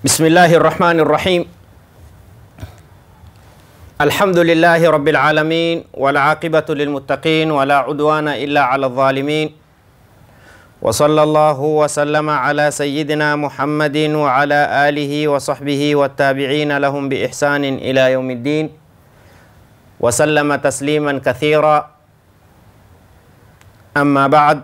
بسم الله الرحمن الرحيم الحمد لله رب العالمين والعاقبة للمتقين ولا عدوان إلا على الظالمين وصلى الله وسلم على سيدنا محمد وعلى آله وصحبه والتابعين لهم بإحسان إلى يوم الدين وسلم تسليما كثيرا أما بعد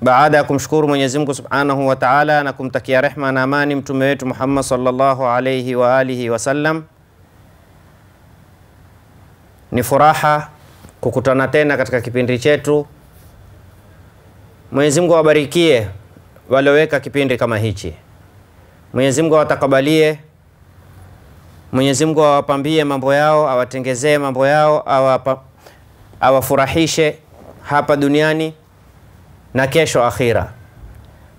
Baada ya kumshukuru Mwenyezi Mungu Subhanahu wa Ta'ala na kumtakia rehma na amani mtume wetu Muhammad sallallahu alayhi wa alihi wasallam, ni furaha kukutana tena katika kipindi chetu. Mwenyezi Mungu awabarikie walioweka kipindi kama hichi. Mwenyezi Mungu awatakabalie. Mwenyezi Mungu awapambie mambo yao, awatengezee mambo yao, awapa, awafurahishe hapa duniani na kesho akhira.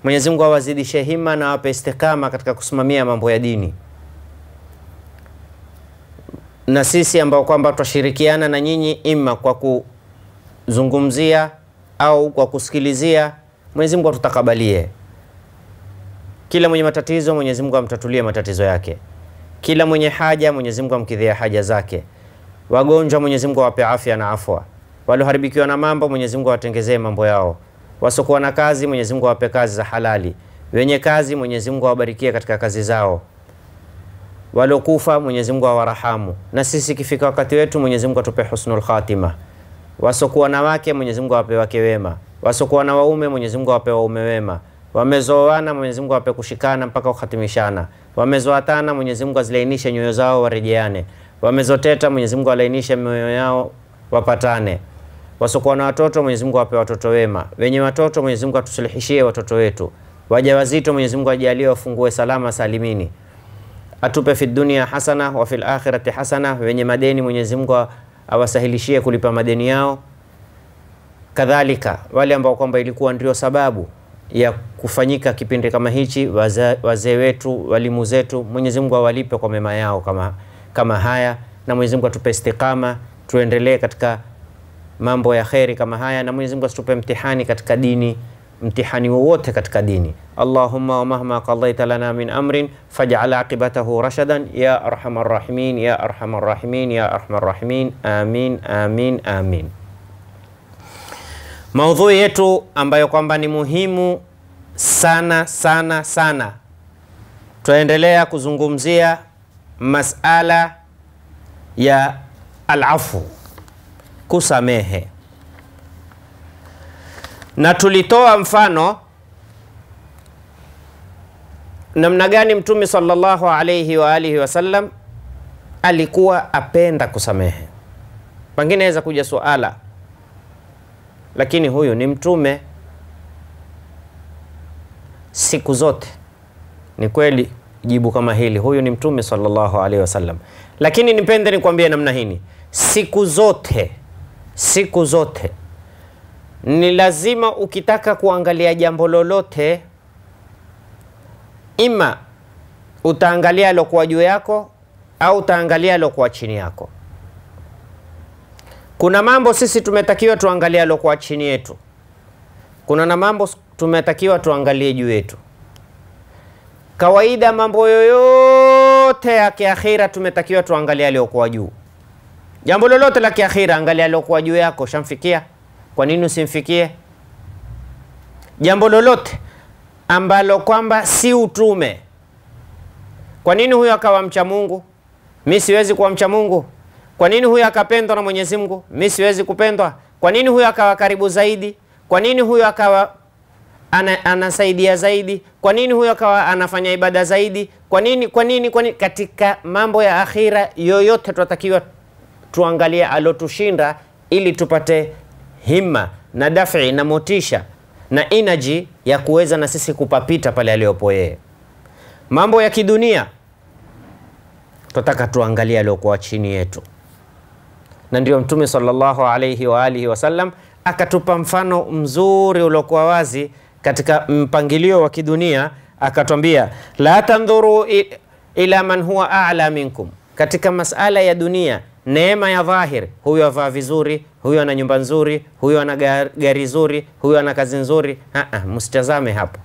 Mwenyezi Mungu awazidishe hima na awape istikama katika kusimamia mambo ya dini, na sisi ambao kwamba twashirikiana na nyinyi ima kwa kuzungumzia au kwa kusikilizia, Mwenyezi Mungu atutakabalie. Kila mwenye matatizo, Mwenyezi Mungu amtatulie matatizo yake. Kila mwenye haja, Mwenyezi Mungu amkidhia haja zake. Wagonjwa, Mwenyezi Mungu awape afya na afwa. Walioharibikiwa na mambo, Mwenyezi Mungu awatengezee mambo yao wasokuwa na kazi, Mwenyezi Mungu awape kazi za halali. Wenye kazi, Mwenyezi Mungu awabarikie katika kazi zao. Waliokufa, Mwenyezi Mungu awarahamu. Na sisi kifika wakati wetu, Mwenyezi Mungu atupe husnul khatima. wasokuwa na wake, Mwenyezi Mungu awape wake wema. wasokuwa na waume, Mwenyezi Mungu awape waume wema. Wamezoana, Mwenyezi Mungu awape kushikana mpaka kuhatimishana. Wamezoatana, Mwenyezi Mungu azilainishe nyoyo zao warejeane. Wamezoteta, Mwenyezi Mungu alainishe mioyo yao wapatane wasokuwa na watoto, Mwenyezi Mungu awape watoto wema. Wenye watoto, Mwenyezi Mungu atusulihishie watoto wetu. Wajawazito, Mwenyezi Mungu ajalie wafungue salama salimini. Atupe fi dunia hasana wa fil akhirati hasana. Wenye madeni, Mwenyezi Mungu awasahilishie kulipa madeni yao. Kadhalika wale ambao kwamba ilikuwa ndio sababu ya kufanyika kipindi kama hichi, wazee waze wetu, walimu zetu, Mwenyezi Mungu awalipe kwa mema yao kama, kama haya, na Mwenyezi Mungu atupe istikama tuendelee katika mambo ya kheri kama haya, na Mwenyezi Mungu asitupe mtihani katika dini mtihani wowote katika dini. Allahumma wa mahma qadaita lana min amrin faj'al aqibatahu rashadan ya arhamar rahimin ya arhamar rahimin ya arhamar rahimin amin amin amin. Maudhui yetu ambayo kwamba ni muhimu sana sana sana, tuendelea kuzungumzia masala ya alafu kusamehe. Na tulitoa mfano namna gani Mtume sallallahu alaihi wa alihi wasallam alikuwa apenda kusamehe. Pengine aweza kuja suala, lakini huyu ni mtume siku zote. Ni kweli jibu kama hili, huyu ni mtume sallallahu alaihi wasallam. Lakini nipende nikwambie namna hini, siku zote siku zote. Ni lazima ukitaka kuangalia jambo lolote, ima utaangalia alokuwa juu yako au utaangalia alokuwa chini yako. Kuna mambo sisi tumetakiwa tuangalie alokuwa chini yetu, kuna na mambo tumetakiwa tuangalie juu yetu. Kawaida mambo yoyote ya kiakhira tumetakiwa tuangalie aliyokuwa juu jambo lolote la kiakhira, angalia aliyokuwa juu yako, shamfikia. Kwa nini usimfikie? Jambo lolote ambalo kwamba si utume. Kwa nini huyo akawa mcha Mungu? Mi siwezi kuwa mcha Mungu. Kwa nini huyo akapendwa na Mwenyezi Mungu? Mi siwezi kupendwa. Kwa nini huyo akawa karibu zaidi? Kwa nini huyo akawa ana, anasaidia zaidi? Kwa nini huyo akawa anafanya ibada zaidi? Kwa nini, kwa nini, kwa nini? Katika mambo ya akhira yoyote tunatakiwa tuangalie alotushinda ili tupate himma na dafi na motisha na energy ya kuweza na sisi kupapita pale aliyopo yeye. Mambo ya kidunia tunataka tuangalie aliyokuwa chini yetu, na ndiyo Mtume sallallahu alayhi wa alihi wasallam akatupa mfano mzuri uliokuwa wazi katika mpangilio wa kidunia, akatwambia la tandhuru ila man huwa a'la minkum, katika masala ya dunia neema ya dhahir, huyu avaa vizuri, huyu ana nyumba nzuri, huyu ana gari zuri, huyu ana kazi nzuri. Msitazame hapo.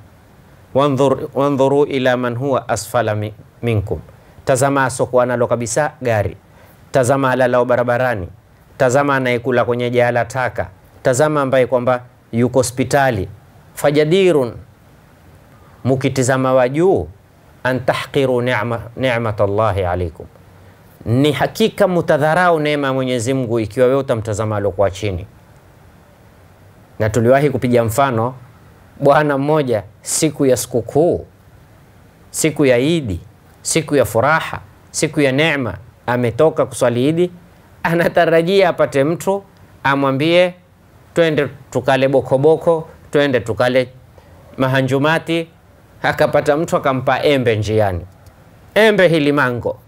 Wandhuru, wandhuru ila man huwa asfala minkum, tazama asokuwa nalo kabisa gari, tazama alalao barabarani, tazama anayekula kwenye jaala taka, tazama ambaye kwamba yuko hospitali. Fajadirun, mukitizama wa juu, antahqiru ni'matallahi alaikum ni hakika mutadharau neema ya Mwenyezi Mungu ikiwa wewe utamtazama aliyokuwa chini. Na tuliwahi kupiga mfano bwana mmoja, siku ya sikukuu, siku ya Idi, siku ya furaha, siku ya neema, ametoka kuswali Idi, anatarajia apate mtu amwambie twende tukale bokoboko boko, twende tukale mahanjumati. Akapata mtu akampa embe njiani, embe hili mango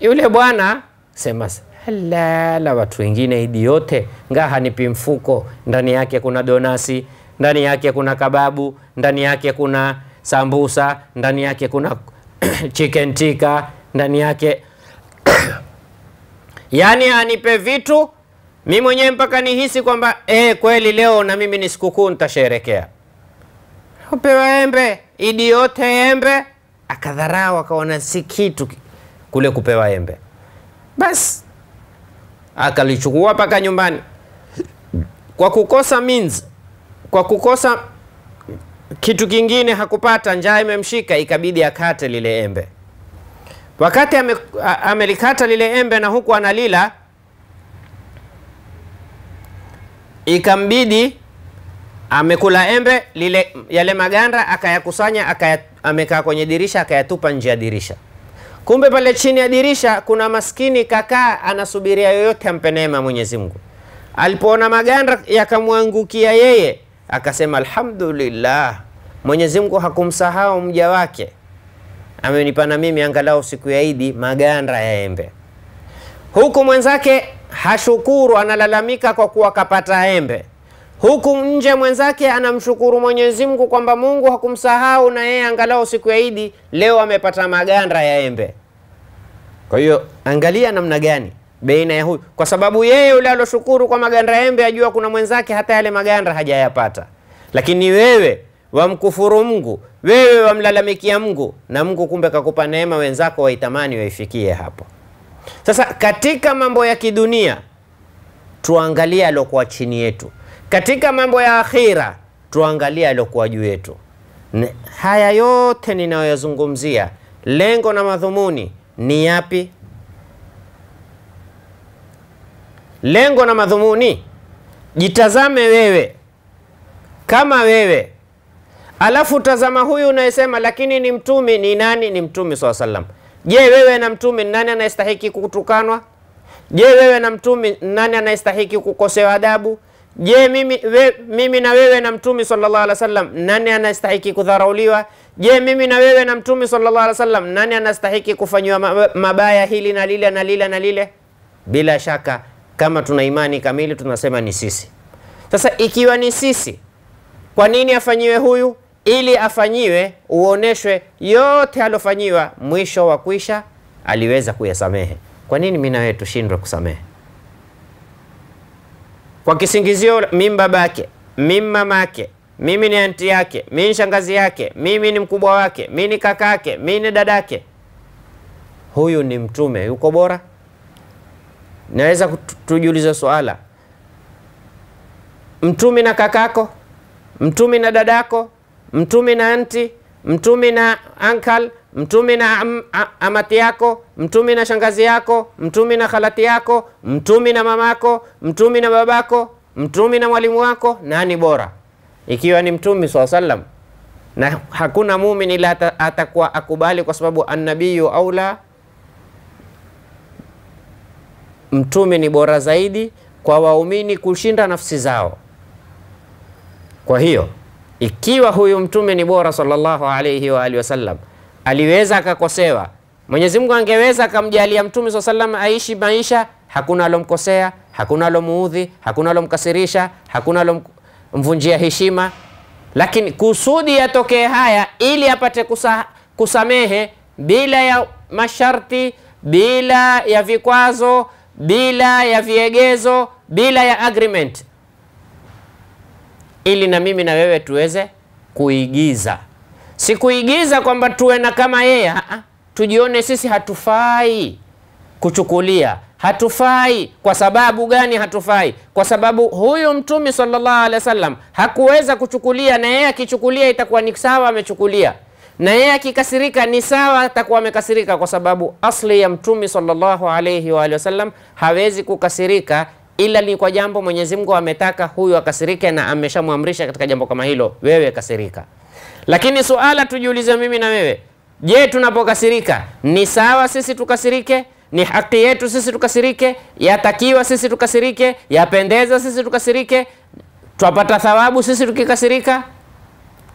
yule bwana sema la watu wengine idi yote nga hanipi mfuko, ndani yake kuna donasi, ndani yake kuna kababu, ndani yake kuna sambusa, ndani yake kuna chicken tikka, ndani yake yani anipe vitu mi mwenyewe mpaka nihisi kwamba eh, kweli leo na mimi ni sikukuu nitasherekea. Upewa embe idi yote embe, akadharau akaona si kitu kule kupewa embe. Basi akalichukua mpaka nyumbani kwa kukosa means, kwa kukosa kitu kingine hakupata, njaa imemshika, ikabidi akate lile embe. Wakati ame, amelikata lile embe na huku analila, ikambidi amekula embe lile, yale maganda akayakusanya, akaya, amekaa kwenye dirisha akayatupa nje ya dirisha. Kumbe pale chini ya dirisha kuna maskini kakaa anasubiria yoyote ampe neema Mwenyezi Mungu. Alipoona maganda yakamwangukia yeye, akasema alhamdulillah, Mwenyezi Mungu hakumsahau mja wake, amenipa na mimi angalau siku ya Idi maganda ya embe. Huku mwenzake hashukuru, analalamika kwa kuwa kapata embe huku nje mwenzake anamshukuru Mwenyezi Mungu kwamba Mungu hakumsahau na yeye angalau siku ya Idi leo amepata maganda ya embe. Kwa hiyo angalia namna gani baina ya huyu, kwa sababu yeye yule aloshukuru kwa maganda ya embe ajua kuna mwenzake hata yale maganda hajayapata, lakini wewe wamkufuru Mungu, wewe wamlalamikia Mungu, na Mungu kumbe kakupa neema, wenzako waitamani waifikie hapo. Sasa katika mambo ya kidunia tuangalie aliokuwa chini yetu katika mambo ya akhira tuangalie yaliokuwa juu yetu. Haya yote ninayoyazungumzia, lengo na madhumuni ni yapi? Lengo na madhumuni, jitazame wewe kama wewe, alafu tazama huyu unayesema lakini ni mtumi. Ni nani? Ni Mtume saa sallam. Je, wewe na mtumi nani anayestahiki kutukanwa? Je, wewe na mtumi nani anayestahiki kukosewa adabu? Je, mimi, we, mimi na wewe na Mtume sallallahu alaihi wasallam nani anastahiki kudharauliwa? Je, mimi na wewe na Mtume sallallahu alaihi wasallam nani anastahiki kufanyiwa mabaya hili na lile na lile na lile? Bila shaka kama tuna imani kamili tunasema ni sisi. Sasa ikiwa ni sisi, kwa nini afanyiwe huyu? Ili afanyiwe, uoneshwe yote alofanyiwa, mwisho wa kuisha aliweza kuyasamehe. Kwa nini mimi na wewe tushindwe kusamehe? kwa kisingizio mimi babake, mimi mamake, mimi ni anti yake, mimi ni shangazi yake, mimi ni mkubwa wake, mimi ni kakake, mimi ni dadake. Huyu ni mtume, yuko bora? Naweza tujiulize swala, mtume na kakako, mtume na dadako, mtume na anti, mtume na uncle, mtume na am, a, amati yako, mtume na shangazi yako, mtume na khalati yako, mtume na mamako, mtume na babako, mtume na mwalimu wako, nani bora? Ikiwa ni mtume swalla sallam, na hakuna muumini ila atakuwa akubali, kwa sababu annabiyu aula, mtume ni bora zaidi kwa waumini kushinda nafsi zao. Kwa hiyo ikiwa huyu mtume ni bora sallallahu alayhi wa alihi wasallam wa aliweza akakosewa. Mwenyezi Mungu angeweza akamjalia Mtume swalla sallam aishi maisha, hakuna alomkosea, hakuna alomuudhi, hakuna alomkasirisha, hakuna alomvunjia heshima, lakini kusudi yatokee haya ili apate kusa, kusamehe bila ya masharti, bila ya vikwazo, bila ya viegezo, bila ya agreement, ili na mimi na wewe tuweze kuigiza Sikuigiza kwamba tuwe na kama yeye, ah, ah. tujione sisi hatufai kuchukulia hatufai. Kwa sababu gani hatufai? Kwa sababu huyu mtumi sallallahu alaihi wasallam hakuweza kuchukulia, na yeye akichukulia itakuwa ni sawa amechukulia, na yeye akikasirika ni sawa atakuwa amekasirika, kwa sababu asli ya mtumi sallallahu alaihi wa wasallam hawezi kukasirika ila ni kwa jambo Mwenyezi Mungu ametaka huyu akasirike, na ameshamwamrisha katika jambo kama hilo, wewe kasirika. Lakini suala tujiulize mimi na wewe, je, tunapokasirika ni sawa sisi tukasirike? Ni haki yetu sisi tukasirike? Yatakiwa sisi tukasirike? Yapendeza sisi tukasirike? Twapata thawabu sisi tukikasirika?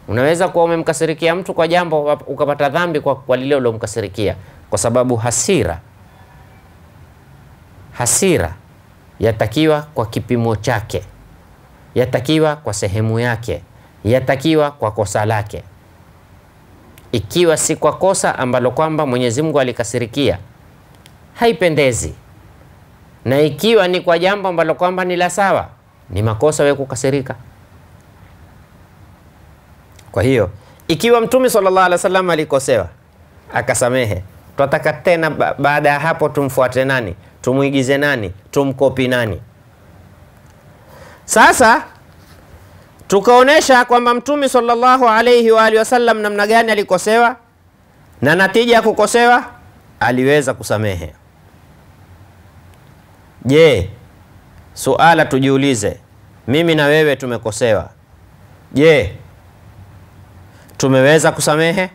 Unaweza kuwa umemkasirikia mtu kwa jambo ukapata dhambi kwa, kwa lile uliomkasirikia kwa sababu hasira hasira yatakiwa kwa kipimo chake, yatakiwa kwa sehemu yake yatakiwa kwa kosa lake, ikiwa si kwa kosa ambalo kwamba Mwenyezi Mungu alikasirikia, haipendezi. Na ikiwa ni kwa jambo ambalo kwamba ni la sawa, ni makosa wewe kukasirika. Kwa hiyo ikiwa Mtume sallallahu alaihi wasallam alikosewa akasamehe, twataka tena baada ya hapo tumfuate nani? Tumwigize nani? Tumkopi nani? Sasa tukaonesha kwamba mtume sallallahu alayhi wa alihi wasallam namna gani alikosewa na natija ya kukosewa aliweza kusamehe. Je, suala tujiulize, mimi na wewe tumekosewa. Je, tumeweza kusamehe?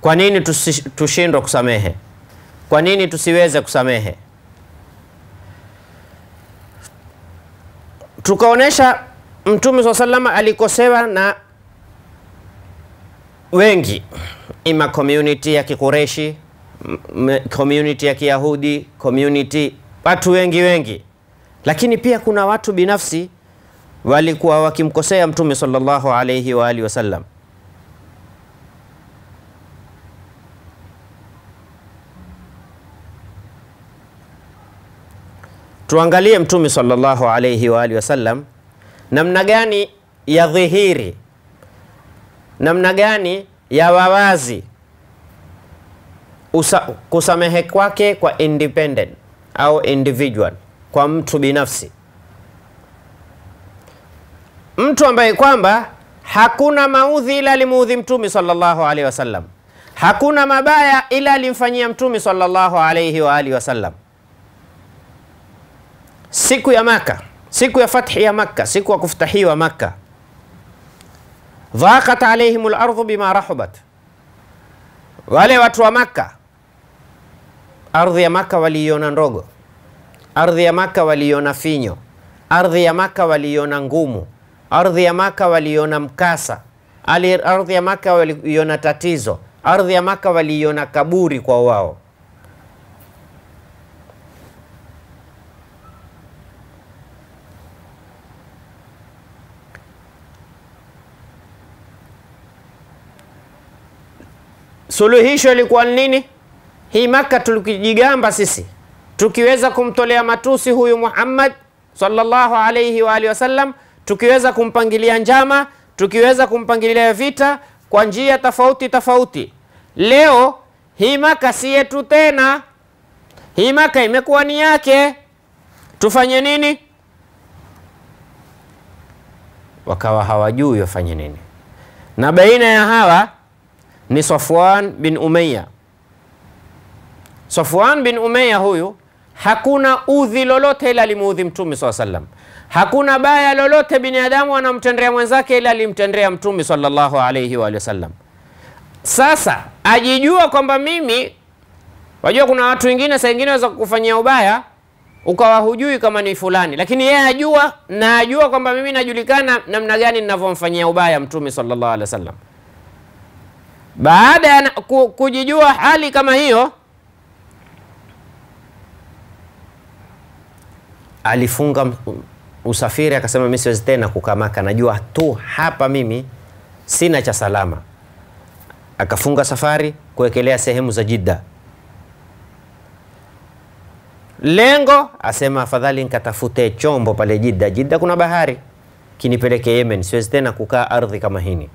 Kwa nini tushindwa kusamehe? Kwa nini tusiweze kusamehe? tukaonesha mtume saa salama alikosewa na wengi, ima community ya Kikureshi, community ya Kiyahudi, community watu wengi wengi, lakini pia kuna watu binafsi walikuwa wakimkosea mtume sallallahu alayhi wa alihi wasallam. Tuangalie Mtume sallallahu alayhi wa alihi wasallam namna gani ya dhihiri, namna gani ya wawazi Usa, kusamehe kwake kwa independent au individual, kwa mtu binafsi, mtu ambaye kwamba hakuna maudhi ila alimuudhi Mtume sallallahu alaihi wasallam, hakuna mabaya ila alimfanyia Mtume sallallahu alaihi wa alihi wasallam siku ya Maka, siku ya fathi ya Makka, siku ya kufutahiwa Makka, dhaqat alaihim lardhu bima rahubat, wale watu wa Makka ardhi ya Makka waliiona ndogo, ardhi ya Makka waliiona finyo, ardhi ya Makka waliiona ngumu, ardhi ya Makka waliiona mkasa, ardhi ya Makka waliiona tatizo, ardhi ya Makka waliiona kaburi kwa wao. suluhisho ilikuwa ni nini? Hii Makka tulikijigamba sisi, tukiweza kumtolea matusi huyu Muhammad sallallahu alayhi wa alihi wasallam, tukiweza kumpangilia njama, tukiweza kumpangilia vita kwa njia tofauti tofauti. Leo hii maka si yetu tena, hii maka imekuwa ni yake. Tufanye nini? Wakawa hawajui wafanye nini, na baina ya hawa ni Safwan bin Umayya. Safwan bin Umayya huyu hakuna udhi lolote ila alimuudhi Mtume swalla sallam. Hakuna baya lolote binadamu anamtendea mwenzake ila alimtendea Mtume sallallahu alayhi wa sallam. Sasa ajijua kwamba mimi, wajua kuna watu wengine saa ingine waweza kukufanyia ubaya ukawa hujui kama ni fulani, lakini yeye ajua na ajua kwamba mimi najulikana namna gani ninavyomfanyia ubaya Mtume sallallahu alaihi wasallam. Baada ya kujijua hali kama hiyo, alifunga usafiri, akasema mimi siwezi tena kukaa Maka, najua tu hapa mimi sina cha salama. Akafunga safari kuwekelea sehemu za Jidda. Lengo asema afadhali nikatafute chombo pale Jidda. Jidda kuna bahari, kinipeleke Yemen, siwezi tena kukaa ardhi kama hini.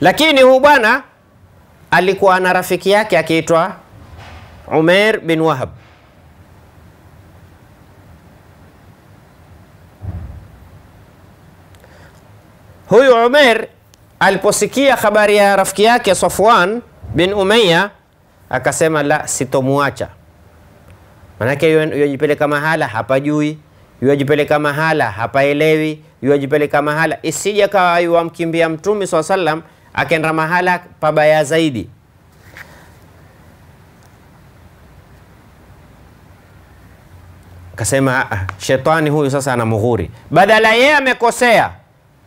Lakini huu bwana alikuwa na rafiki yake akiitwa Umer bin Wahab. Huyu Umer aliposikia habari ya rafiki yake Safwan bin Umayya akasema, la, sitomuacha. Manake yuajipeleka mahala hapajui, yuajipeleka mahala hapaelewi, yuajipeleka mahala, isije kawa yuwamkimbia Mtume swalla salam akaenda mahala pabaya zaidi akasema ah, ah, shetani huyu sasa ana mughuri badala yeye amekosea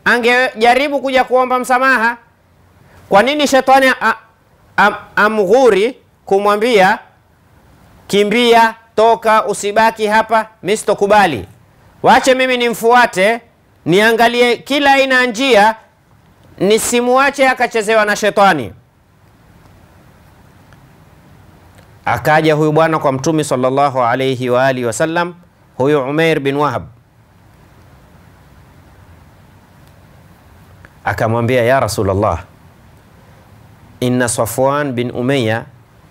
angejaribu kuja kuomba msamaha kwa nini shetani amghuri kumwambia kimbia toka usibaki hapa mi sitokubali wache mimi nimfuate niangalie kila aina njia nisimwache akachezewa na shetani. Akaja huyu bwana kwa Mtume sallallahu alayhi wa alihi wasallam, huyu Umair bin Wahab akamwambia, ya Rasulullah, inna Safwan bin Umayya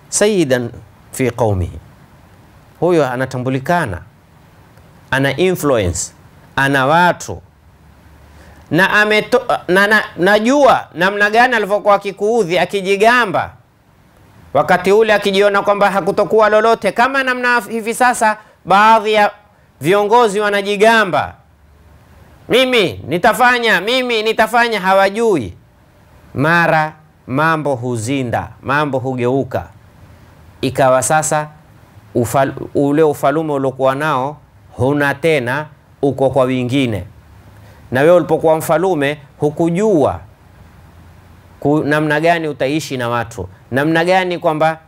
sayidan fi qaumihi, huyo anatambulikana, ana influence, ana watu na, ameto, na, na najua namna gani alivyokuwa akikuudhi akijigamba wakati ule akijiona kwamba hakutokuwa lolote, kama namna hivi sasa baadhi ya viongozi wanajigamba, mimi nitafanya, mimi nitafanya, hawajui mara mambo huzinda, mambo hugeuka, ikawa sasa ufal, ule ufalume uliokuwa nao huna tena, uko kwa wingine na wewe ulipokuwa mfalume hukujua namna gani utaishi na watu, namna gani kwamba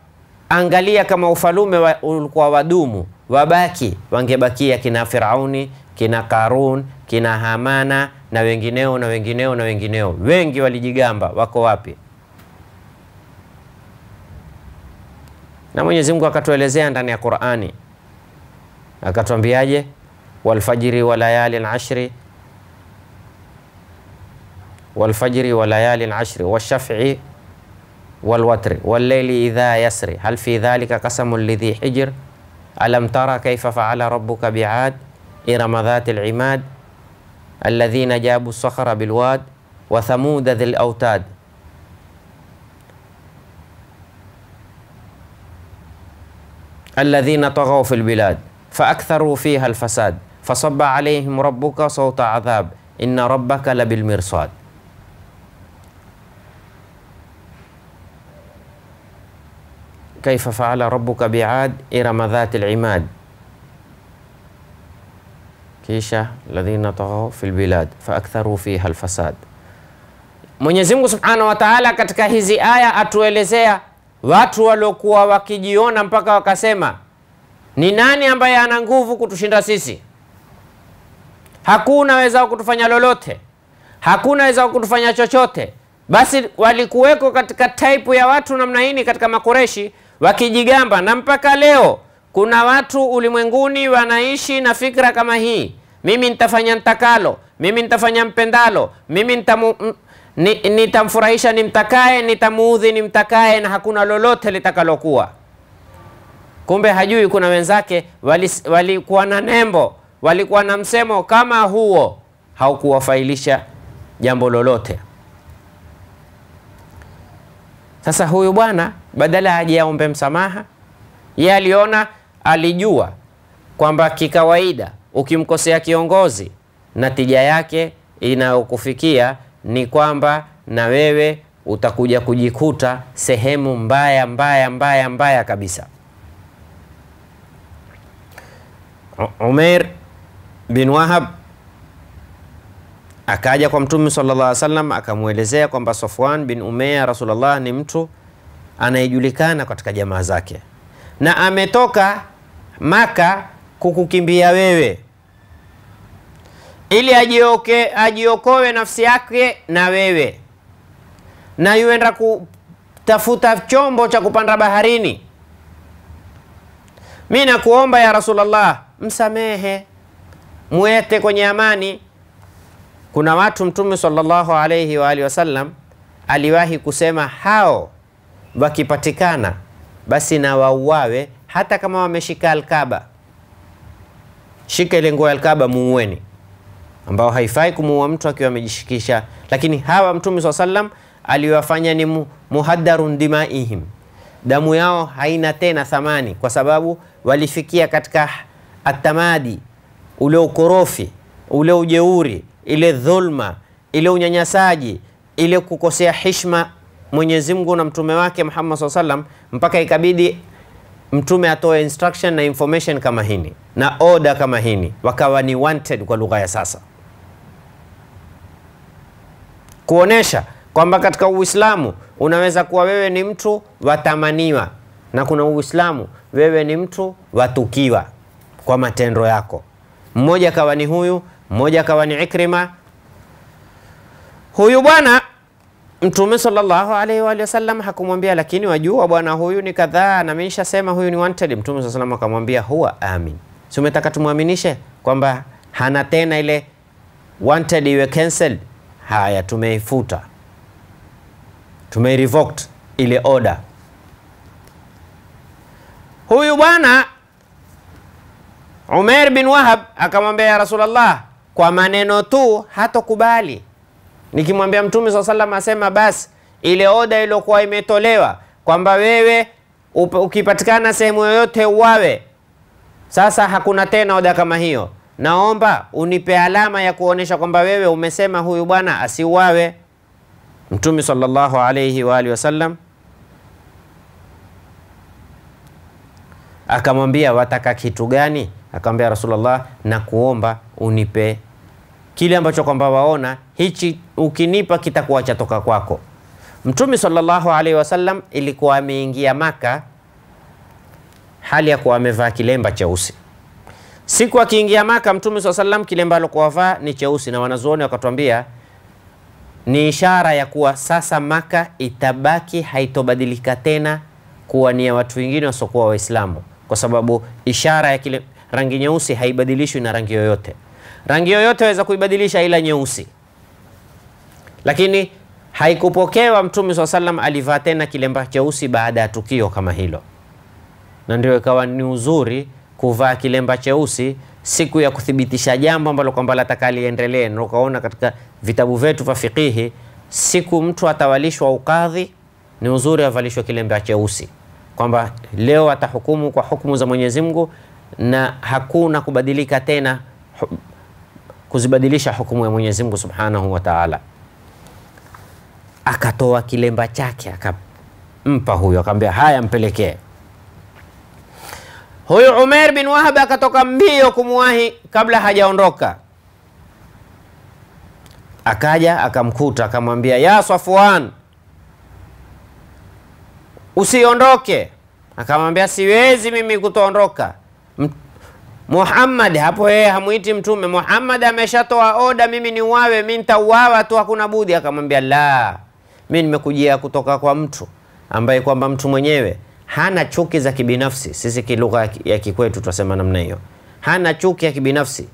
angalia kama ufalume wa, ulikuwa wadumu wabaki, wangebakia kina Firauni, kina Karun, kina Hamana na wengineo na wengineo na wengineo. Wengi walijigamba wako wapi? Na Mwenyezi Mungu akatuelezea ndani ya Qur'ani akatuambiaje, walfajiri wa layali ashri والفجر وليالي العشر والشفع والوتر والليل إذا يسر هل في ذلك قسم لذي حجر ألم ترى كيف فعل ربك بعاد إرم ذات العماد الذين جابوا الصخر بالواد وثمود ذي الأوتاد الذين طغوا في البلاد فأكثروا فيها الفساد فصب عليهم ربك صوت عذاب إن ربك لبالمرصاد kaifa faala rabbuka biad irama dhati limad, kisha ladhina taghau fi lbilad faaktharuu fiha lfasad. Mwenyezi Mungu subhanahu wa taala katika hizi aya atuelezea watu waliokuwa wakijiona mpaka wakasema ni nani ambaye ana nguvu kutushinda sisi? Hakuna wezao kutufanya lolote, hakuna wezao kutufanya chochote. Basi walikuweko katika taipu ya watu namna hii katika Makureshi wakijigamba, na mpaka leo kuna watu ulimwenguni wanaishi na fikra kama hii, mimi nitafanya ntakalo, mimi nitafanya mpendalo, mimi nitamu, nitamfurahisha nimtakaye, nitamuudhi nimtakaye, na hakuna lolote litakalokuwa. Kumbe hajui kuna wenzake walikuwa wali na nembo, walikuwa na msemo kama huo, haukuwafailisha jambo lolote. Sasa huyu bwana badala ajiaombe msamaha, ye aliona, alijua kwamba kikawaida ukimkosea kiongozi natija yake inayokufikia ni kwamba na wewe utakuja kujikuta sehemu mbaya mbaya mbaya mbaya kabisa. Umer bin Wahab Akaja kwa Mtume sallallahu alaihi wasallam akamwelezea kwamba Safwan bin Umayya Rasulullah ni mtu anayejulikana katika jamaa zake na ametoka Maka kukukimbia wewe ili ajioke, ajiokoe nafsi yake na wewe, na yuenda kutafuta chombo cha kupanda baharini. Mi nakuomba ya Rasulullah, msamehe, mwete kwenye amani kuna watu Mtume sallallahu alaihi wa alihi wasallam aliwahi kusema hao wakipatikana basi na wauawe, hata kama wameshika Alkaba. Shika ile nguo ya Alkaba muueni, ambao haifai kumuua mtu akiwa amejishikisha. Lakini hawa Mtume swalla sallam aliwafanya ni mu, muhaddarun dimaihim, damu yao haina tena thamani, kwa sababu walifikia katika atamadi, ule ukorofi, ule ujeuri ile dhulma, ile unyanyasaji, ile kukosea hishma Mwenyezi Mungu na mtume wake Muhammad SAW sallam, mpaka ikabidi mtume atoe instruction na information kama hini na order kama hini, wakawa ni wanted kwa lugha ya sasa, kuonesha kwamba katika Uislamu unaweza kuwa wewe ni mtu watamaniwa na kuna Uislamu wewe ni mtu watukiwa kwa matendo yako. Mmoja akawa ni huyu mmoja akawa ni Ikrima. Huyu bwana Mtume sallallahu alaihi wa sallam hakumwambia, lakini wajua bwana huyu ni kadhaa na mimi nishasema huyu ni wanted. Mtume sallallahu alaihi akamwambia huwa amin. Si umetaka tumwaminishe kwamba hana tena ile wanted iwe cancel. Haya, tumeifuta, revoked ile order. Huyu bwana Umer bin Wahab akamwambia, ya Rasulullah kwa maneno tu hatokubali. Nikimwambia Mtume swalla salam asema basi ile oda iliyokuwa imetolewa kwamba wewe ukipatikana sehemu yoyote uwawe, sasa hakuna tena oda kama hiyo, naomba unipe alama ya kuonesha kwamba wewe umesema huyu bwana asiuawe. Mtume sallallahu alayhi wa alihi wasallam akamwambia, wataka kitu gani? Akamwambia Rasulullah, na kuomba unipe kile ambacho kwamba waona hichi ukinipa kitakuwa toka kwako. Mtume sallallahu alaihi wasallam ilikuwa ameingia Maka hali ya kuwa amevaa kilemba cheusi. Siku akiingia Maka, Mtume sallallahu alaihi wasallam, kilemba vaa ni cheusi, na wanazuoni wakatwambia ni ishara ya kuwa sasa Maka itabaki haitobadilika tena kuwa ni ya watu wengine wasiokuwa Waislamu, kwa sababu ishara ya kile rangi nyeusi haibadilishwi na rangi yoyote rangi yoyote waweza kuibadilisha ila nyeusi, lakini haikupokewa Mtume swalla salam alivaa tena kilemba cheusi baada ya tukio kama hilo, na ndio ikawa ni uzuri kuvaa kilemba cheusi siku ya kuthibitisha jambo ambalo kwamba lataka liendelee. ukaona katika vitabu vyetu vya fikihi, siku mtu atawalishwa ukadhi, ni uzuri avalishwe kilemba cheusi, kwamba leo atahukumu kwa hukumu za Mwenyezi Mungu na hakuna kubadilika tena kuzibadilisha hukumu ya Mwenyezi Mungu Subhanahu wa Ta'ala. Akatoa kilemba chake akampa huyo, akamwambia haya, mpelekee huyu. Umer bin Wahab akatoka mbio kumwahi kabla hajaondoka, akaja akamkuta, akamwambia ya Safwan, usiondoke. Akamwambia siwezi mimi kutoondoka Muhammad hapo yeye hamwiti mtume. Muhammad ameshatoa oda, mimi ni wawe mimi nitauawa tu, hakuna budi. Akamwambia la, mimi nimekujia kutoka kwa mtu ambaye kwamba mtu mwenyewe hana chuki za kibinafsi. Sisi kilugha ya kikwetu tunasema namna hiyo, hana chuki ya kibinafsi.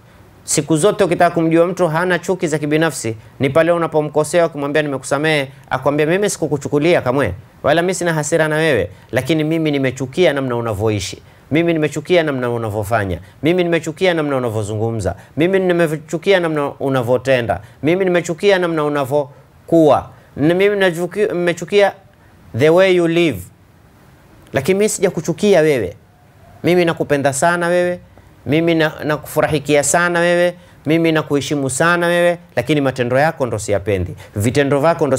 Siku zote ukitaka kumjua mtu hana chuki za kibinafsi ni pale unapomkosea ukimwambia nimekusamehe, akwambia mimi sikukuchukulia kamwe, wala mimi sina hasira na wewe, lakini mimi nimechukia namna unavyoishi mimi nimechukia namna unavyofanya, mimi nimechukia namna unavyozungumza, mimi nimechukia namna unavyotenda, mimi nimechukia namna unavyokuwa, mimi nimechukia the way you live, lakini mimi sija kuchukia wewe, mimi nakupenda sana wewe, mimi nakufurahikia na, na sana wewe mimi nakuheshimu sana wewe, lakini matendo yako ndo siyapendi, vitendo vyako ndo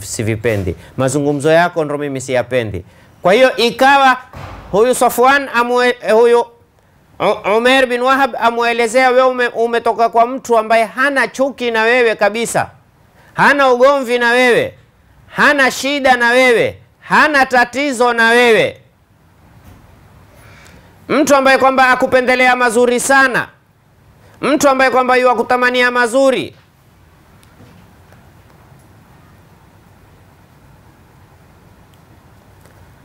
sivipendi, mazungumzo yako ndo mimi siyapendi. Kwa hiyo ikawa huyu Safwan amwe, eh, huyu Umer bin Wahab amwelezea wewe ume, umetoka kwa mtu ambaye hana chuki na wewe kabisa, hana ugomvi na wewe, hana shida na wewe, hana tatizo na wewe, mtu ambaye kwamba akupendelea mazuri sana, mtu ambaye kwamba yuwakutamania mazuri,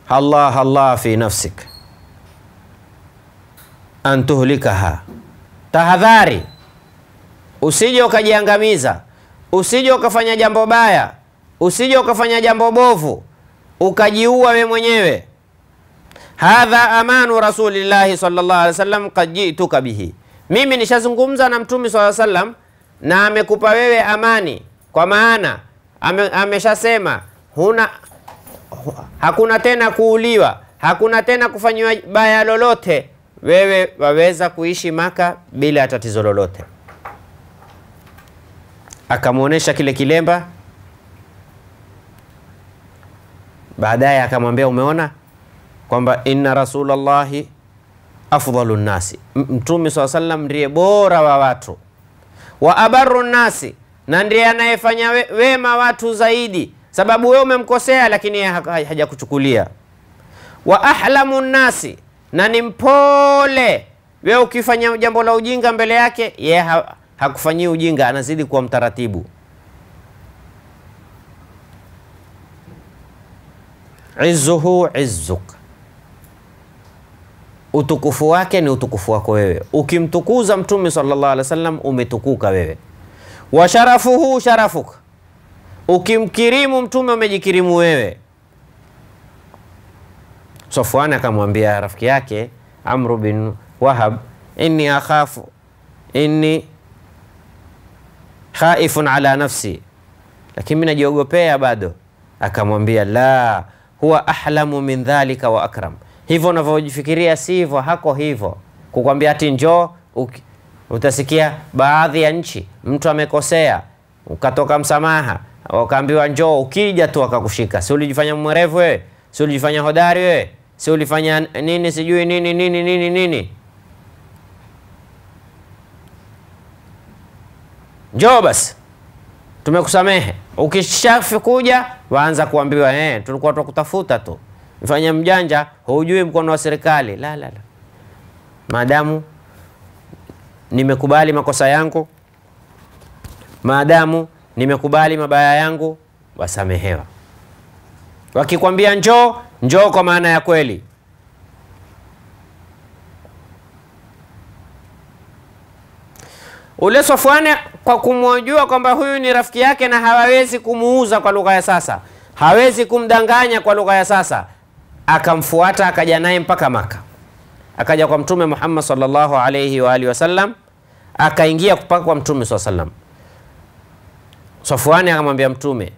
Allah Allah fi nafsik antuhlikaha tahadhari usije ukajiangamiza, usije ukafanya jambo baya, usije ukafanya jambo bovu ukajiua we mwenyewe. Hadha amanu rasulillahi sallallahu alaihi wasallam qad jituka bihi, mimi nishazungumza na mtume sallallahu alaihi wasallam na amekupa wewe amani, kwa maana ameshasema ame huna hakuna tena kuuliwa, hakuna tena kufanyiwa baya lolote, wewe waweza kuishi Maka bila ya tatizo lolote. Akamwonyesha kile kilemba, baadaye akamwambia umeona kwamba inna rasulallahi afdalu nnasi, Mtume saa sallam ndiye bora wa watu, wa abaru nnasi, na ndiye anayefanya wema watu zaidi sababu wewe umemkosea lakini hajakuchukulia. Wa ahlamu nnasi, na ni mpole. Wewe ukifanya jambo la ujinga mbele yake, yeye ha, hakufanyii ujinga, anazidi kuwa mtaratibu. Izzuhu izzuk, utukufu wake ni utukufu wako wewe. Ukimtukuza Mtume sallallahu wa sallam umetukuka wewe. washarafuhu sharafuka Ukimkirimu mtume umejikirimu wewe. sofuan akamwambia rafiki yake Amru bin Wahab, inni akhafu inni khaifun ala nafsi, lakini mi najiogopea bado. Akamwambia la, huwa ahlamu min dhalika wa akram, hivyo unavyojifikiria si hivyo, hako hivyo. Kukwambia hati njoo utasikia baadhi ya nchi mtu amekosea ukatoka msamaha wakaambiwa njoo, ukija tu wakakushika. Si ulijifanya mwerevu wewe? Si ulijifanya hodari wewe? Si ulifanya nini sijui nini nini nini nini? Njoo basi, tumekusamehe. Ukishafi kuja waanza kuambiwa eh, tulikuwa tukutafuta tu, mfanya mjanja, hujui mkono wa serikali. La, la, la, maadamu nimekubali makosa yangu, maadamu nimekubali mabaya yangu, wasamehewa. Wakikwambia njoo, njoo kwa maana ya kweli. Ule Sofwani kwa kumwojua kwamba huyu ni rafiki yake na hawawezi kumuuza kwa lugha ya sasa, hawezi kumdanganya kwa lugha ya sasa, akamfuata akaja naye mpaka Maka, akaja kwa Mtume Muhammad salllahu alaihi waalihi wasallam, akaingia mpaka kwa Mtume saa salam Safwani akamwambia Mtume,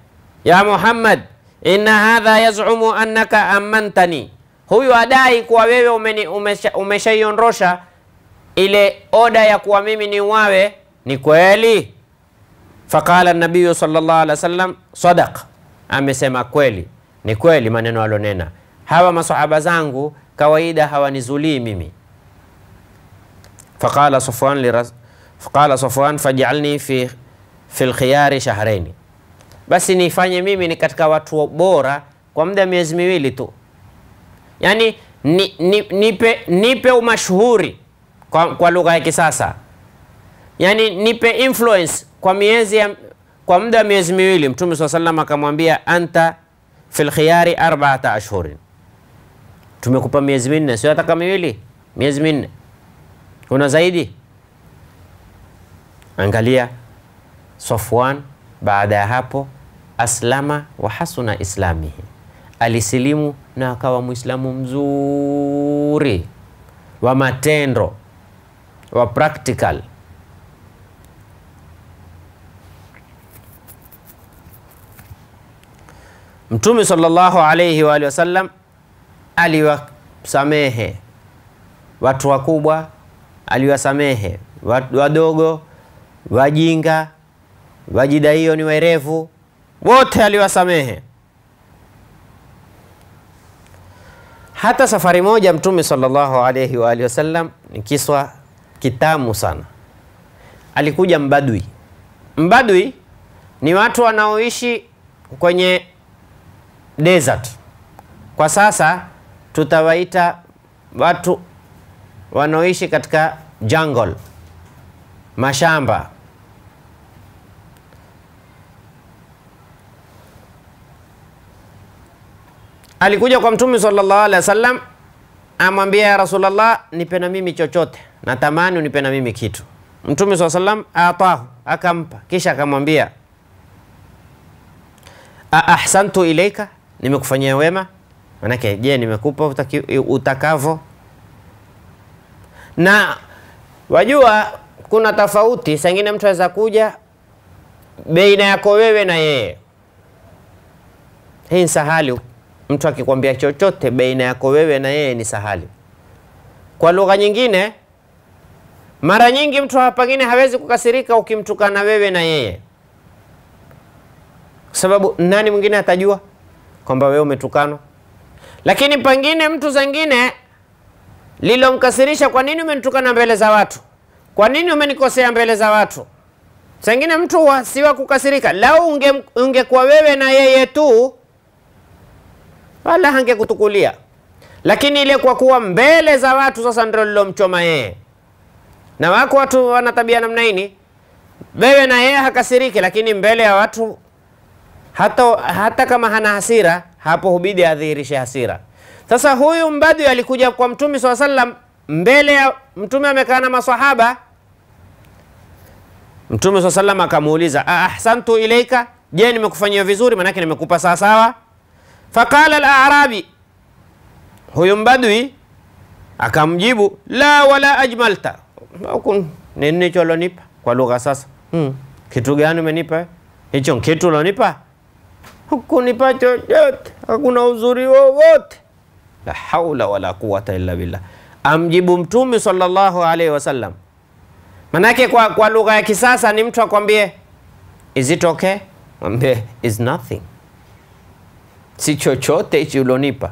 ya Muhammad, inna hadha yazumu annaka amantani, huyu adai kuwa wewe umeshaiondosha umesha ile oda ya kuwa mimi ni wawe, ni kweli? Faqala nabiyu sallallahu alaihi wasallam, sadaq, amesema kweli, ni kweli maneno alonena. Hawa masahaba zangu kawaida hawanizulii mimi. Faqala Safwan, faqala Safwan fajalni fi fil khiyari basi nifanye mimi ni katika watu bora kwa muda miezi miwili tu. Yani ni, ni, nipe, nipe umashuhuri kwa, kwa lugha ya kisasa, yani nipe influence kwa miezi ya, kwa muda wa miezi miwili. Mtume swalla sallam akamwambia anta fil khiyari arba'ata ashhurin, tumekupa miezi minne, sio hata miwili, miezi minne. Kuna zaidi? Angalia Safwan baada ya hapo aslama wa hasuna islamihi, alisilimu na akawa mwislamu mzuri wa matendo wa practical. Mtume sallallahu alayhi wa alihi wasallam aliwasamehe watu wakubwa, aliwasamehe wadogo, wajinga wajida hiyo ni werevu, wote aliwasamehe. Hata safari moja Mtume sallallahu alayhi wa alihi wasallam, ni kiswa kitamu sana, alikuja mbadwi mbadwi ni watu wanaoishi kwenye desert. Kwa sasa tutawaita watu wanaoishi katika jungle, mashamba alikuja kwa mtume sallallahu alaihi wasallam amwambia ya Rasulullah, nipe na mimi chochote, natamani unipe na mimi kitu. Mtume swalla sallam atahu, akampa, kisha akamwambia ahsantu ilaika, nimekufanyia wema. Manake je, nimekupa utakavo Na wajua kuna tofauti, sangine mtu aweza kuja beina yako wewe na yeye, hii nsahali Mtu akikwambia chochote baina yako wewe na yeye ni sahali. Kwa lugha nyingine, mara nyingi mtu pengine hawezi kukasirika ukimtukana wewe na yeye, kwa sababu nani mwingine atajua kwamba wewe umetukanwa. Lakini pengine mtu zengine lilomkasirisha, kwa nini umenitukana mbele za watu? Kwa nini umenikosea mbele za watu? Sengine mtu wasiwa kukasirika, lau ungekuwa unge wewe na yeye tu wala hangekutukulia, lakini ile kwa kuwa mbele za watu sasa ndio lilomchoma yeye. Na wako watu wana tabia namna ini wewe na yeye hakasiriki, lakini mbele ya watu hata, hata kama hana hasira hapo hubidi adhihirishe hasira. Sasa huyu mbadhi alikuja kwa Mtume swalla sallam, mbele ya Mtume amekaa na maswahaba. Mtume swalla sallam akamuuliza, ahsantu ilaika, je, nimekufanyia vizuri? Maanake nimekupa sawasawa Faqala larabi huyu mbadui akamjibu, la wala ajmalta, huku nini cholonipa kwa lugha sasa. Hmm. Kitu gani umenipa hicho? Kitu ulonipa hukunipa chochote, hakuna uzuri wowote. La haula wala quwata illa billah, amjibu Mtume sallallahu alaihi wasallam. Manake kwa, kwa lugha ya kisasa ni mtu akwambie is it okay, mwambie is nothing si chochote hichi ulonipa.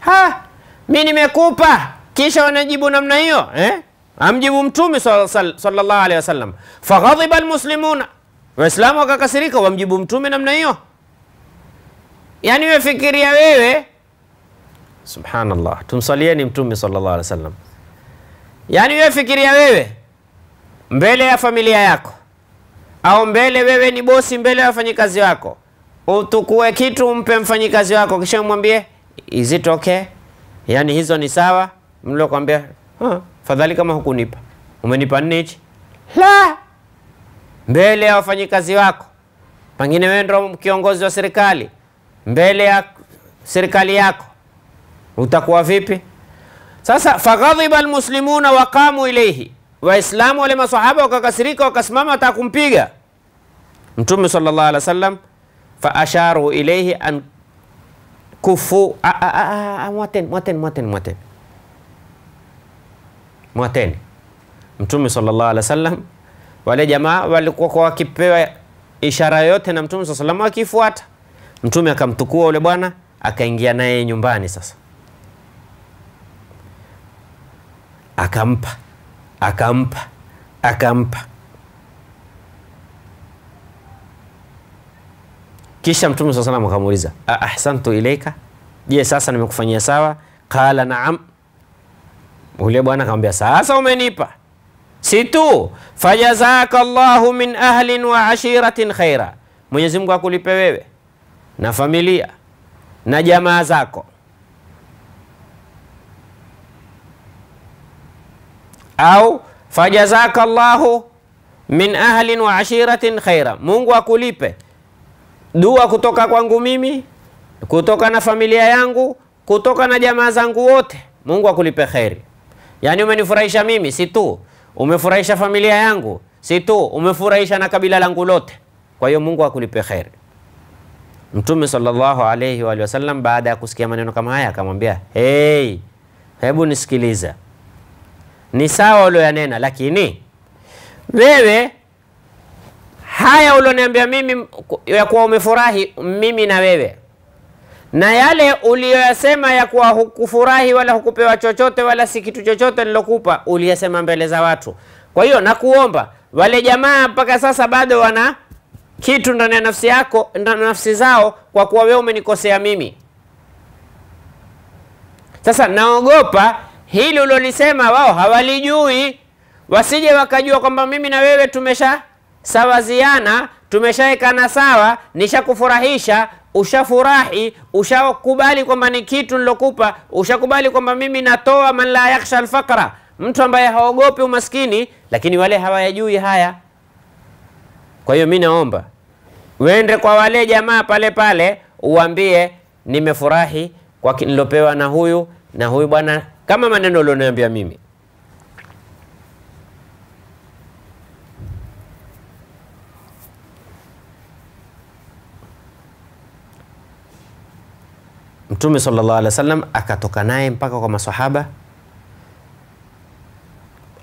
Ha, mi nimekupa, kisha wanajibu namna hiyo eh? Amjibu Mtume sallallahu alaihi wasallam, faghadhiba almuslimuna, Waislamu wakakasirika, wamjibu Mtume namna hiyo. Yani wefikiria wewe, subhanallah, tumsalieni Mtume sallallahu alaihi wasallam. Yani wefikiria wewe mbele ya familia yako au mbele wewe ni bosi mbele ya wafanyikazi wako utukue kitu mpe mfanyikazi wako, kisha mwambie is it okay, yani hizo ni sawa. Mlokwambia ah, fadhali kama hukunipa, umenipa nne hichi la mbele ya wafanyikazi wako, pengine wewe ndio kiongozi wa serikali, mbele ya serikali yako utakuwa vipi? Sasa faghadhiba almuslimuna waqamu ilayhi, Waislamu wale masahaba wakakasirika, wakasimama, watakumpiga Mtume sallallahu alaihi wasallam fa asharu ilayhi an kufu mwateni mwateni mwateni mwateni mwateni mtume sallallahu alaihi wasallam wale jamaa walikuwa kwa wakipewa ishara yote na mtume sallallahu alaihi wasallam akifuata mtume akamtukua ule bwana akaingia naye nyumbani sasa akampa akampa akampa Kisha Mtume SAW akamuuliza ahsantu ilaika, je, sasa nimekufanyia sawa? Qala naam. Ule bwana akamwambia sasa umenipa si tu fajazaka llahu min ahlin wa ashiratin khaira, mwenyezimngu akulipe wewe na familia na jamaa zako. Au fajazaka llahu min ahlin wa ashiratin khaira, Mungu akulipe dua kutoka kwangu mimi, kutoka na familia yangu, kutoka na jamaa zangu wote. Mungu akulipe kheri. Yaani umenifurahisha mimi si tu, umefurahisha familia yangu si tu, umefurahisha na kabila langu lote. Kwa hiyo Mungu akulipe kheri. Mtume sallallahu alayhi wa baada ya kusikia maneno kama haya akamwambia, hey, hebu nisikiliza, ni sawa ulioyanena, lakini wewe haya ulioniambia mimi ya kuwa umefurahi mimi na wewe na yale uliyoyasema ya kuwa hukufurahi wala hukupewa chochote wala si kitu chochote nilokupa uliyasema mbele za watu kwa hiyo nakuomba wale jamaa mpaka sasa bado wana kitu ndani ya nafsi yako ndani ya nafsi zao kwa kuwa wewe umenikosea mimi sasa naogopa hili ulilolisema wao hawalijui wasije wakajua kwamba mimi na wewe tumesha sawaziana, tumeshaekana sawa, nishakufurahisha ushafurahi, ushakubali kwamba ni kitu nilokupa, ushakubali kwamba mimi natoa. Man la yakhsha alfaqra, mtu ambaye haogopi umaskini, lakini wale hawayajui haya. Kwa hiyo mi naomba uende kwa wale jamaa pale pale, uambie nimefurahi kwa nilopewa na huyu na huyu bwana, kama maneno ulioniambia mimi Mtume sallallahu alaihi wasallam akatoka naye mpaka kwa maswahaba.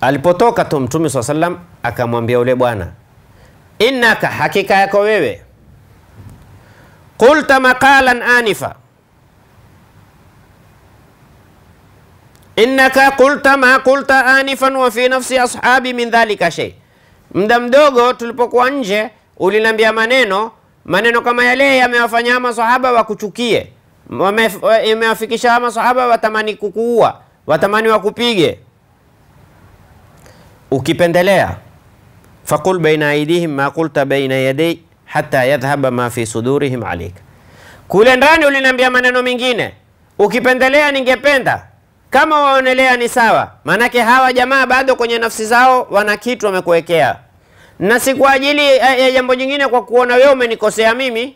Alipotoka tu Mtume sallallahu alaihi wasallam akamwambia ule bwana, innaka, hakika yako wewe, qulta maqalan anifa, innaka qulta ma qulta anifan wa fi nafsi ashabi min dhalika shay. mda mdogo tulipokuwa nje uliniambia maneno maneno kama yale yamewafanya masahaba wakuchukie imewafikisha masahaba watamani kukuua, watamani wakupige. Ukipendelea faqul baina aidihim ma qulta baina yaday hata yadhhaba ma fi sudurihim alaik. Kule ndani uliniambia maneno mengine, ukipendelea ningependa kama waonelea ni sawa. Maanake hawa jamaa bado kwenye nafsi zao wana kitu wamekuwekea, na si kwa ajili ya eh, eh, jambo jingine, kwa kuona wewe umenikosea mimi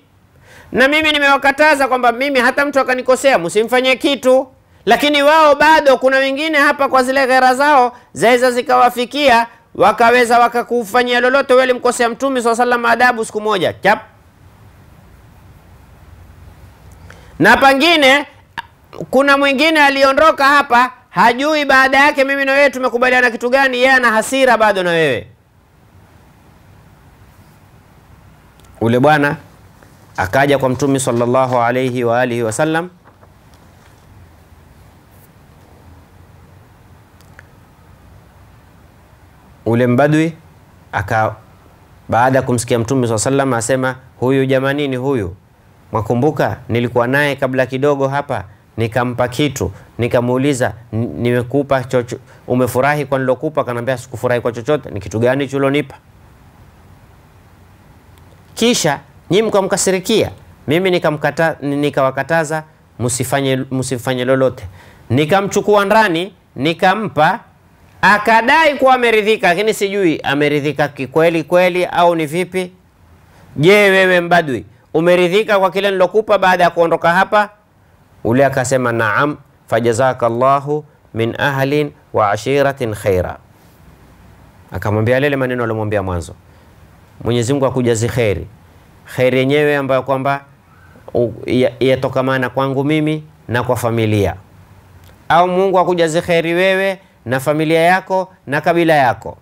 na mimi nimewakataza kwamba mimi hata mtu akanikosea msimfanyie kitu, lakini wao bado, kuna wengine hapa kwa zile ghera zao zaweza zikawafikia wakaweza wakakufanyia lolote wewe ulimkosea Mtume swalla sallam adabu siku moja chap. Na pangine kuna mwingine aliondoka hapa, hajui baada yake mimi na wewe tumekubaliana kitu gani, yeye ana hasira bado na wewe ule bwana akaja kwa mtume sallallahu alayhi wa alihi wasallam ule mbadwi aka baada ya kumsikia mtume saa sallam asema huyu jamanini huyu mwakumbuka nilikuwa naye kabla kidogo hapa nikampa kitu nikamuuliza nimekupa chocho umefurahi kwa nilokupa kanaambia sikufurahi kwa chochote ni kitu gani chulonipa kisha Nyinyi mkamkasirikia, mimi nikamkata, nikawakataza msifanye, msifanye lolote. Nikamchukua ndani nikampa, akadai kuwa ameridhika, lakini sijui ameridhika kikweli kweli au ni vipi. Je, wewe Mbadwi umeridhika kwa kile nilokupa baada ya kuondoka hapa? Ule akasema naam, fajazakallahu min ahlin wa ashiratin khaira. Akamwambia lele maneno alomwambia mwanzo, Mwenyezi Mungu akujazi kheri kheri yenyewe ambayo kwamba yatokamana kwangu mimi na kwa familia, au Mungu akujaze kheri wewe na familia yako na kabila yako.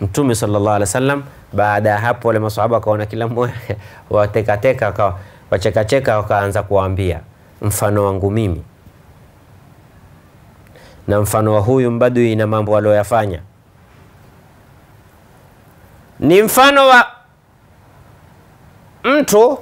Mtume sallallahu alaihi wasallam, baada ya hapo, wale maswahaba wakaona kila mmoja watekateka, wachekacheka, wakaanza kuwaambia mfano wangu mimi na mfano wa huyu mbadui na mambo aliyoyafanya ni mfano wa mtu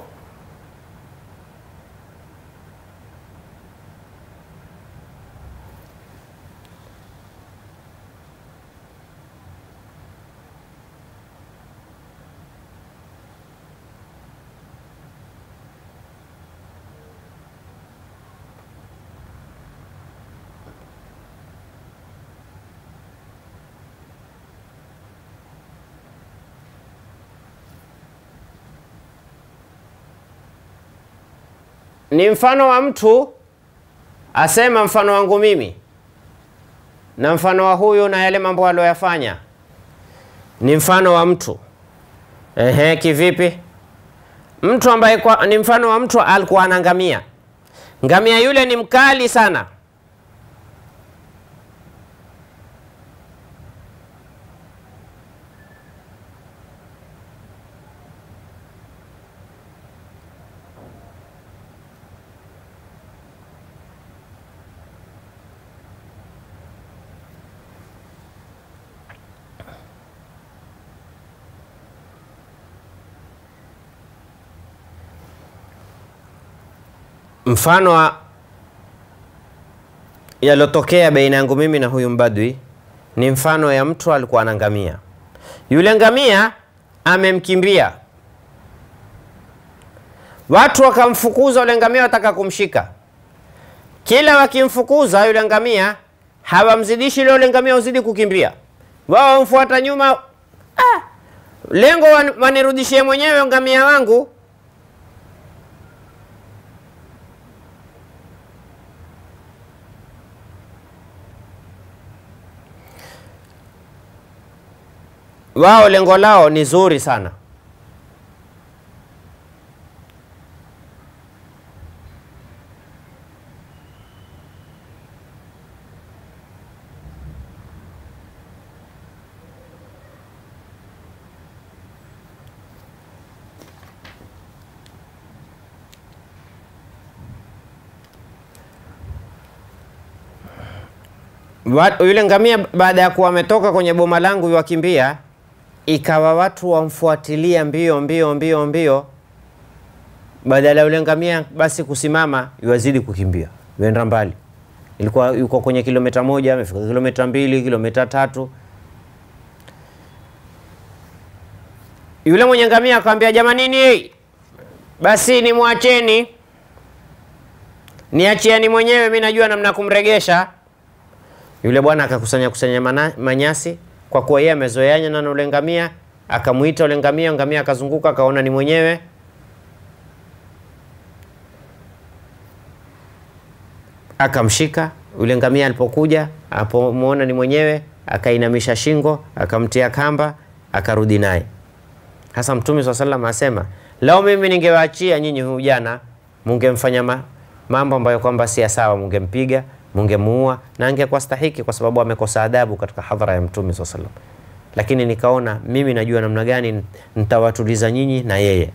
ni mfano wa mtu asema mfano wangu mimi na mfano wa huyu na yale mambo aliyoyafanya ni mfano wa mtu. Ehe, kivipi? Mtu ambaye kwa, ni mfano wa mtu alikuwa anangamia ngamia. Ngamia yule ni mkali sana, mfano wa yalotokea baina yangu mimi na huyu mbadwi ni mfano ya mtu alikuwa na ngamia. Yule ngamia amemkimbia, watu wakamfukuza yule ngamia, wataka kumshika. Kila wakimfukuza yule ngamia hawamzidishi, leo yule ngamia uzidi kukimbia, wao wamfuata nyuma. Ah, lengo wanirudishie mwenyewe ngamia wangu wao lengo lao ni zuri sana yule ngamia baada ya kuwa ametoka kwenye boma langu, wakimbia ikawa watu wamfuatilia mbio mbio mbio mbio, badala ya ulengamia basi kusimama, yuwazidi kukimbia, yuenda mbali. Ilikuwa yuko kwenye kilomita moja, amefika kilomita mbili, kilomita tatu. Yule mwenye ngamia akamwambia, jamanini, basi ni mwacheni, niachieni mwenyewe, mi najua namna kumregesha. Yule bwana akakusanya kusanya manyasi kwa kuwa yeye amezoeanya na ule ngamia, akamuita ule ngamia, ngamia akazunguka, akaona ni mwenyewe. Akamshika ule ngamia, alipokuja apomuona ni mwenyewe, akainamisha shingo, akamtia kamba, akarudi naye. Hasa Mtume swalla wasallam asema, lao mimi ningewaachia nyinyi huyu jana, mungemfanya mambo ambayo kwamba si sawa, mungempiga mungemuua na angekuwa stahiki kwa sababu amekosa adabu katika hadhara ya Mtume swalla salam, lakini nikaona mimi najua namna gani nitawatuliza nyinyi na yeye.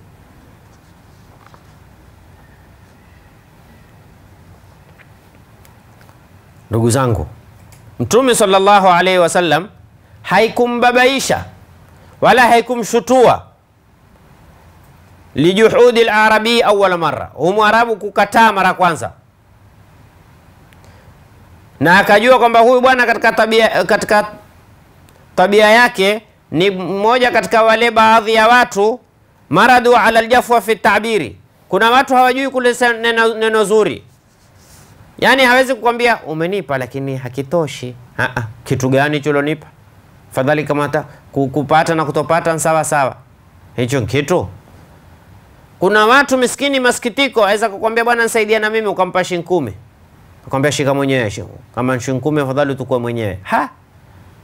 Ndugu zangu, Mtume sallallahu alaihi wasallam haikumbabaisha wala haikumshutua lijuhudi larabii awala mara, humwarabu kukataa mara kwanza na akajua kwamba huyu bwana katika tabia, katika tabia yake ni mmoja katika wale baadhi ya watu maradu ala aljafwa fi tabiri. Kuna watu hawajui kulesa neno, neno zuri, yani hawezi kukwambia umenipa, lakini hakitoshi. Ha -ha. kitu gani chulonipa Fadhali kama hata kupata na kutopata sawa sawa, hicho kitu. Kuna watu miskini, masikitiko, aweza kukwambia bwana, nisaidia na mimi, ukampa shilingi kumi Akamwambia shika mwenyewe shiku. kama nshinkume afadhali tukue mwenyewe. Ha,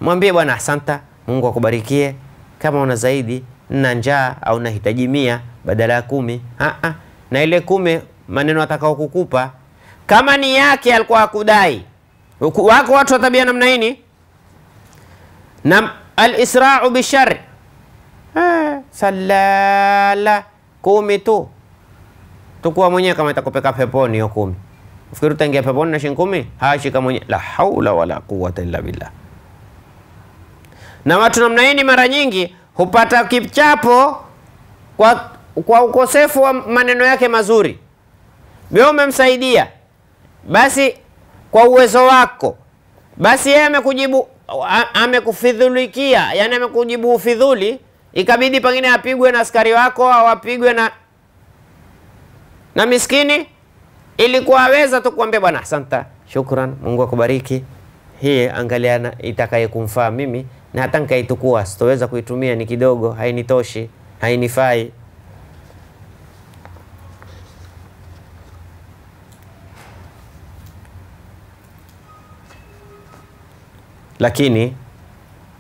mwambie bwana asanta, Mungu akubarikie. Kama una zaidi, na njaa au nahitaji mia badala ya kumi. Ha, ha. Na ile kumi maneno atakao kukupa kama ni yake alikuwa akudai. Wako watu wa tabia namna hii na al-isra'u bishar salala kumi tu tukua mwenyewe kama itakupeka peponi hiyo kumi Ufikiri utaingia peponi na shilingi kumi? Hashika mwenye la haula wala quwwata illa billah. Na watu namna hii mara nyingi hupata kichapo kwa, kwa ukosefu wa maneno yake mazuri. Wewe umemsaidia basi kwa uwezo wako, basi yeye amekujibu amekufidhulikia, yani amekujibu ufidhuli, ikabidi pengine apigwe na askari wako au apigwe na na miskini Ilikuwa aweza tu kuambia bwana, asanta, shukran, Mungu akubariki, hii angaliana itakaye kumfaa mimi, na hata nikaitukua sitoweza kuitumia, ni kidogo, hainitoshi, hainifai. Lakini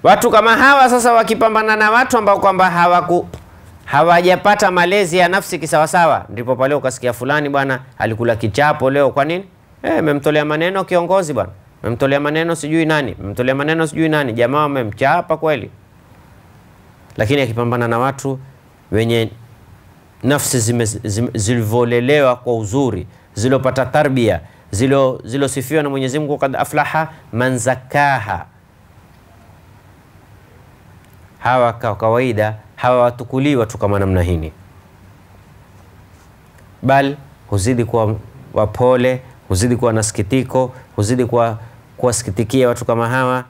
watu kama hawa sasa wakipambana na watu ambao kwamba hawaku hawajapata malezi ya nafsi kisawasawa, ndipo pale ukasikia fulani bwana alikula kichapo leo. Kwa nini? Eh, memtolea maneno kiongozi bwana, memtolea maneno sijui nani, memtolea maneno sijui nani, jamaa wamemchapa kweli. Lakini akipambana na watu wenye nafsi zilivyolelewa kwa uzuri, zilopata tarbia, zilo zilosifiwa na Mwenyezi Mungu, kad aflaha manzakaha hawa kwa kawaida hawawachukulii watu kama namna hini, bal huzidi kuwa wapole, huzidi kuwa na sikitiko, huzidi kuwa kuwasikitikia watu kama hawa.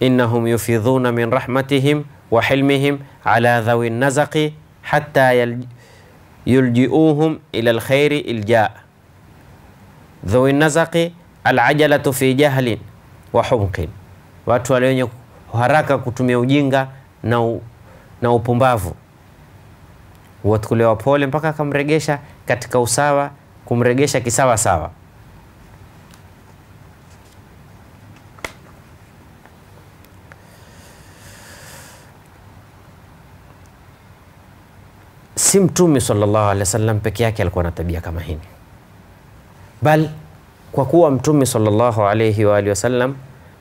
Innahum yufidhuna min rahmatihim wa hilmihim ala dhawi nazaqi hatta yuljiuhum ila lkhairi ilja Dhawi nazaqi alajalatu fi jahlin wa humqin, watu walio haraka kutumia ujinga na, na upumbavu, watukulia pole mpaka akamregesha katika usawa, kumregesha kisawa sawa. Si Mtume sallallahu alaihi wasallam peke yake alikuwa na tabia kama hini bal kwa kuwa Mtume sallallahu alaihi wa alihi wasallam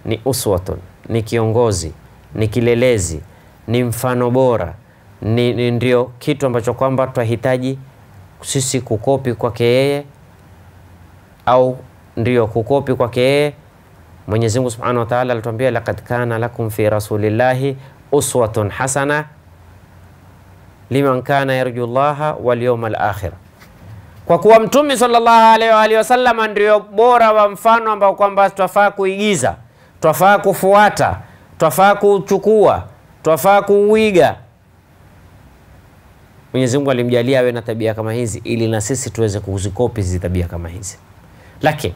ni uswatun, ni kiongozi, ni kilelezi ni mfano bora ni, ni ndio kitu ambacho kwamba twahitaji sisi kukopi kwake yeye au ndio kukopi kwake yeye. Mwenyezi Mungu Subhanahu wa Ta'ala alituambia laqad kana lakum fi rasulillahi uswatun hasana liman kana yarju llaha wal yawmal akhir, kwa kuwa Mtume sallallahu alaihi wa wasallam ndio bora wa mfano ambao kwamba twafaa kuigiza, twafaa kufuata, twafaa kuchukua twafaa kuuiga. Mwenyezi Mungu alimjalia awe na tabia kama hizi ili na sisi tuweze kuzikopi hizi tabia kama hizi. Lakini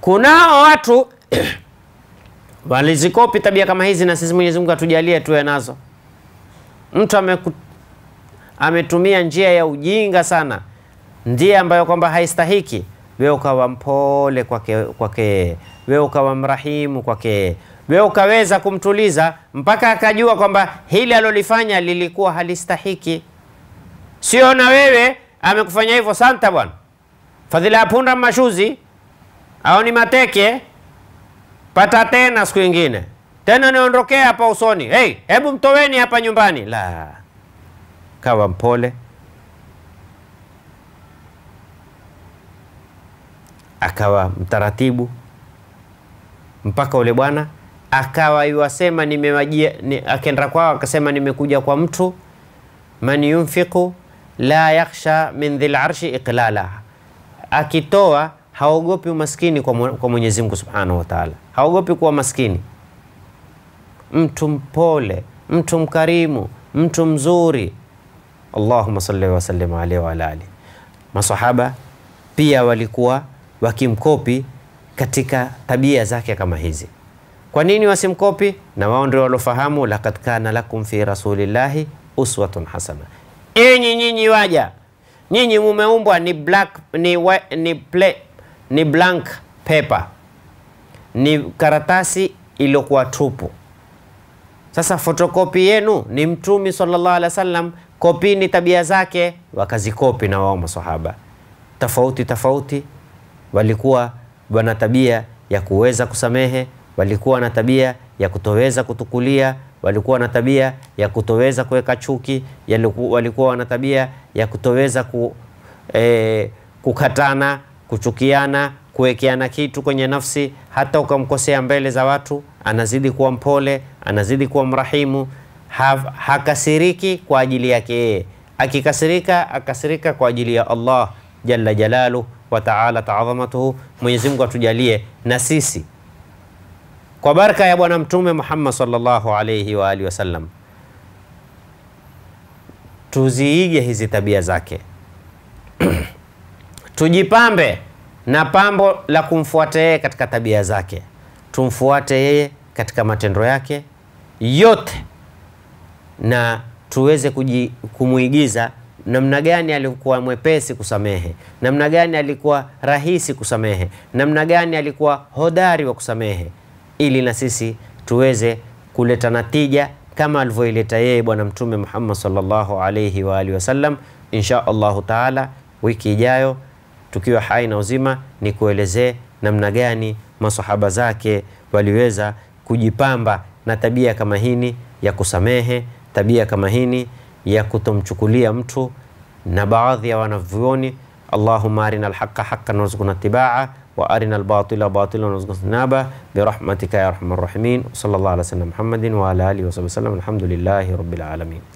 kunao watu walizikopi tabia kama hizi, na sisi Mwenyezi Mungu atujalie tuwe nazo. Mtu ameku, ametumia njia ya ujinga sana, njia ambayo kwamba haistahiki, wewe ukawa mpole kwake kwake, wewe ukawa mrahimu kwake, wewe ukaweza kumtuliza mpaka akajua kwamba hili alolifanya lilikuwa halistahiki. Sio na wewe amekufanya hivyo, santa bwana, fadhila ya punda mashuzi au ni mateke, pata tena siku ingine tena, niondokee hapa usoni. Hey, hebu mtoweni hapa nyumbani. La, kawa mpole, akawa mtaratibu mpaka ule bwana akawa yuwasema nimewajia ni, akenda kwao akasema nimekuja kwa mtu man yunfiqu la yakhsha min dhil arshi iqlala, akitoa haogopi umaskini kwa, kwa Mwenyezi Mungu Subhanahu wa Ta'ala, haogopi kuwa maskini, mtu mpole, mtu mkarimu, mtu mzuri. Allahumma salli wa sallim alayhi wa alihi. Masahaba pia walikuwa wakimkopi katika tabia zake kama hizi. Kwa nini wasimkopi? Na wao ndio walofahamu, laqad kana lakum fi rasulillahi uswatun hasana. Enyi nyinyi waja, nyinyi mumeumbwa ni black, ni, we, ni, ple, ni blank paper, ni karatasi iliyokuwa tupu. Sasa fotokopi yenu ni mtumi sallallahu alaihi wasallam, kopini tabia zake, wakazikopi na wao masahaba tofauti tofauti, walikuwa wana tabia ya kuweza kusamehe walikuwa na tabia ya kutoweza kutukulia, walikuwa na tabia ya kutoweza kuweka chuki, walikuwa na tabia ya kutoweza ku, eh, kukatana, kuchukiana, kuwekeana kitu kwenye nafsi. Hata ukamkosea mbele za watu, anazidi kuwa mpole, anazidi kuwa mrahimu, hakasiriki kwa ajili yake yeye. Akikasirika akasirika kwa ajili ya Allah jalla jalalu wa taala taadhamatuhu. Mwenyezi Mungu atujalie na sisi kwa baraka ya Bwana Mtume Muhammad sallallahu alaihi wa alihi wasallam, tuziige hizi tabia zake tujipambe na pambo la kumfuata yeye katika tabia zake, tumfuate yeye katika matendo yake yote, na tuweze kumwigiza kumuigiza namna gani alikuwa mwepesi kusamehe, namna gani alikuwa rahisi kusamehe, namna gani alikuwa hodari wa kusamehe ili na sisi tuweze kuleta natija kama alivyoileta yeye Bwana Mtume Muhammad sallallahu alayhi wa alihi wasallam. Insha Allahu taala, wiki ijayo tukiwa hai na uzima, ni kuelezee namna gani masahaba zake waliweza kujipamba na tabia kama hini ya kusamehe, tabia kama hini ya kutomchukulia mtu na baadhi ya wanavyuoni. Allahumma arina alhaqa haqqan warzuqna tibaa وأرنا الباطل باطلا وارزقنا اجتنابه برحمتك يا أرحم الراحمين وصلى الله على سيدنا محمد وعلى آله وصحبه وسلم الحمد لله رب العالمين